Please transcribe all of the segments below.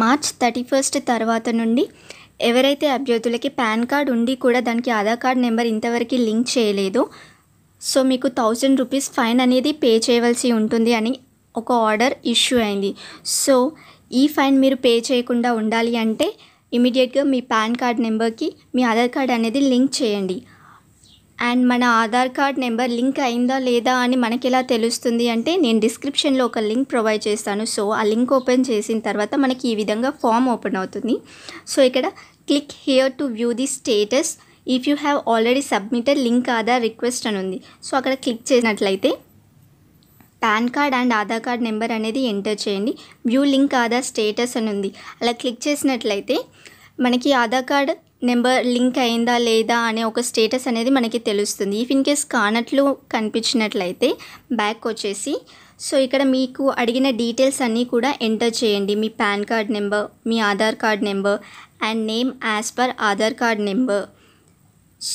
March thirty first తర్వాత నుండి ఎవరైతే అభ్యర్థులకి పాన్ కార్డ్ ఉండి కూడా దానికి ఆధార్ కార్డ్ నెంబర్ ఇంతవరకు లింక్ చేయలేదు సో మీకు థౌజండ్ రూపీస్ ఫైన్ అనేది పే చేయవలసి ఉంటుంది అని ఒక ఆర్డర్ ఇష్యూ అయింది సో ఈ ఫైన్ మీరు పే చేయకుండా ఉండాలి అంటే ఇమీడియట్గా మీ పాన్ కార్డ్ నెంబర్కి మీ ఆధార్ కార్డ్ అనేది లింక్ చేయండి అండ్ మన ఆధార్ కార్డ్ నెంబర్ లింక్ అయిందా లేదా అని మనకి ఎలా తెలుస్తుంది అంటే నేను డిస్క్రిప్షన్లో ఒక లింక్ ప్రొవైడ్ చేస్తాను సో ఆ లింక్ ఓపెన్ చేసిన తర్వాత మనకి ఈ విధంగా ఫామ్ ఓపెన్ అవుతుంది సో ఇక్కడ click here to view the status if you have already submitted link Aadhaar request అని ఉంది సో అక్కడ క్లిక్ చేసినట్లయితే PAN card and Aadhaar card number అనేది ఎంటర్ చేయండి వ్యూ లింక్ ఆధార్ స్టేటస్ అని ఉంది అలా క్లిక్ చేసినట్లయితే మనకి ఆధార్ కార్డ్ నెంబర్ లింక్ అయిందా లేదా అనే ఒక స్టేటస్ అనేది మనకి తెలుస్తుంది ఇఫ్ ఇన్ కేస్ కానట్లు కనిపించినట్లయితే బ్యాక్ వచ్చేసి సో ఇక్కడ మీకు అడిగిన డీటెయిల్స్ అన్నీ కూడా ఎంటర్ చేయండి మీ పాన్ కార్డ్ నెంబర్ మీ Aadhaar card number and name as per Aadhaar card number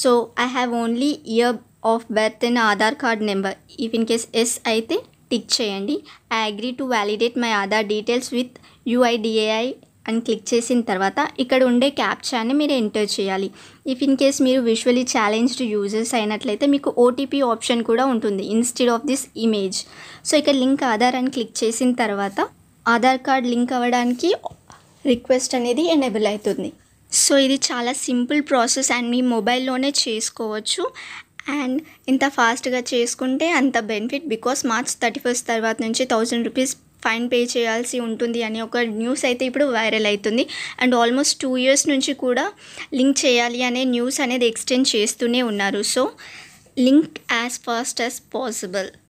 so I have only year of birth and Aadhaar card number if in case yes అయితే టిక్ చేయండి I agree to validate my Aadhaar details with UIDAI అని click చేసిన తర్వాత ఇక్కడ ఉండే క్యాప్చాన్ని మీరు enter చేయాలి ఇఫ్ ఇన్ కేస్ మీరు విజువలీ ఛాలెంజ్డ్ యూజర్స్ అయినట్లయితే మీకు ఓటీపీ ఆప్షన్ కూడా ఉంటుంది instead of this image so ఇక్కడ లింక్ ఆధార్ అని క్లిక్ చేసిన తర్వాత ఆధార్ కార్డ్ లింక్ అవ్వడానికి రిక్వెస్ట్ అనేది ఎనేబుల్ అవుతుంది సో ఇది చాలా సింపుల్ ప్రాసెస్ అండ్ మీ మొబైల్లోనే చేసుకోవచ్చు అండ్ ఇంత ఫాస్ట్గా చేసుకుంటే అంత benefit because March thirty first తర్వాత నుంచి థౌజండ్ రూపీస్ ఫైన్ పే చేయాల్సి ఉంటుంది అని ఒక న్యూస్ అయితే ఇప్పుడు వైరల్ అవుతుంది అండ్ ఆల్మోస్ట్ టూ ఇయర్స్ నుంచి కూడా లింక్ చేయాలి అనే న్యూస్ అనేది ఎక్స్టెండ్ చేస్తూనే ఉన్నారు so link as fast as possible